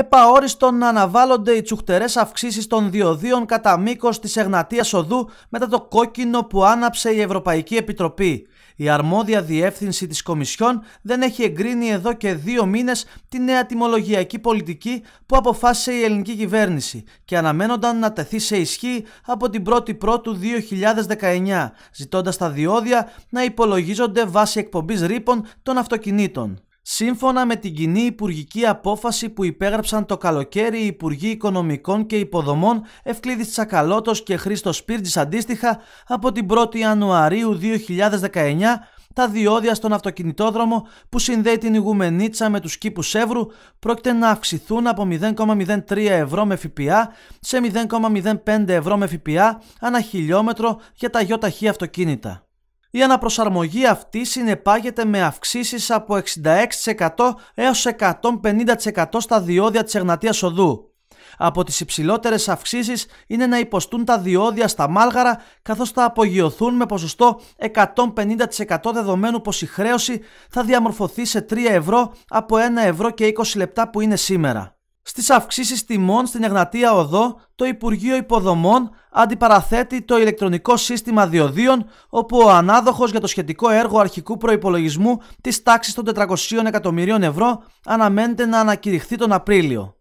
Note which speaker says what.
Speaker 1: επαόριστον να αναβάλλονται οι τσουχτερές αυξήσεις των διοδίων κατά μήκος της Εγνατίας Οδού μετά το κόκκινο που άναψε η Ευρωπαϊκή Επιτροπή. Η αρμόδια διεύθυνση της Κομισιόν δεν έχει εγκρίνει εδώ και δύο μήνες τη νέα τιμολογιακή πολιτική που αποφάσισε η ελληνική κυβέρνηση και αναμένονταν να τεθεί σε ισχύ από την 1η Πρώτου 2019, ζητώντας τα διόδια να υπολογίζονται βάσει εκπομπής ρήπων των αυτοκινήτων. Σύμφωνα με την κοινή υπουργική απόφαση που υπέγραψαν το καλοκαίρι οι Υπουργοί Οικονομικών και Υποδομών Ευκλήδης Τσακαλώτος και Χρήστος Σπίρτζης αντίστοιχα από την 1η Ιανουαρίου 2019 τα διόδια στον αυτοκινητόδρομο που συνδέει την Ιγουμενίτσα με τους κήπους Εύρου πρόκειται να αυξηθούν από 0,03 ευρώ με ΦΠΑ σε 0,05 ευρώ με ΦΠΑ ανά χιλιόμετρο για τα γιοταχή αυτοκίνητα. Η αναπροσαρμογή αυτή συνεπάγεται με αυξήσεις από 66% έως 150% στα διόδια της Εγνατίας Οδού. Από τις υψηλότερες αυξήσεις είναι να υποστούν τα διόδια στα μάλγαρα καθώς θα απογειωθούν με ποσοστό 150% δεδομένου πως η χρέωση θα διαμορφωθεί σε 3 ευρώ από 1 ευρώ και 20 λεπτά που είναι σήμερα στις αυξήσεις τιμών στην Εγνατία Οδό, το Υπουργείο Υποδομών αντιπαραθέτει το ηλεκτρονικό σύστημα διοδίων, όπου ο ανάδοχος για το σχετικό έργο αρχικού προϋπολογισμού της τάξης των 400 εκατομμυρίων ευρώ αναμένεται να ανακηρυχθεί τον Απρίλιο.